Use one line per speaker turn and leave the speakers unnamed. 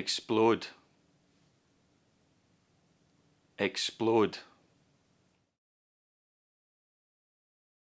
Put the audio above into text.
explode explode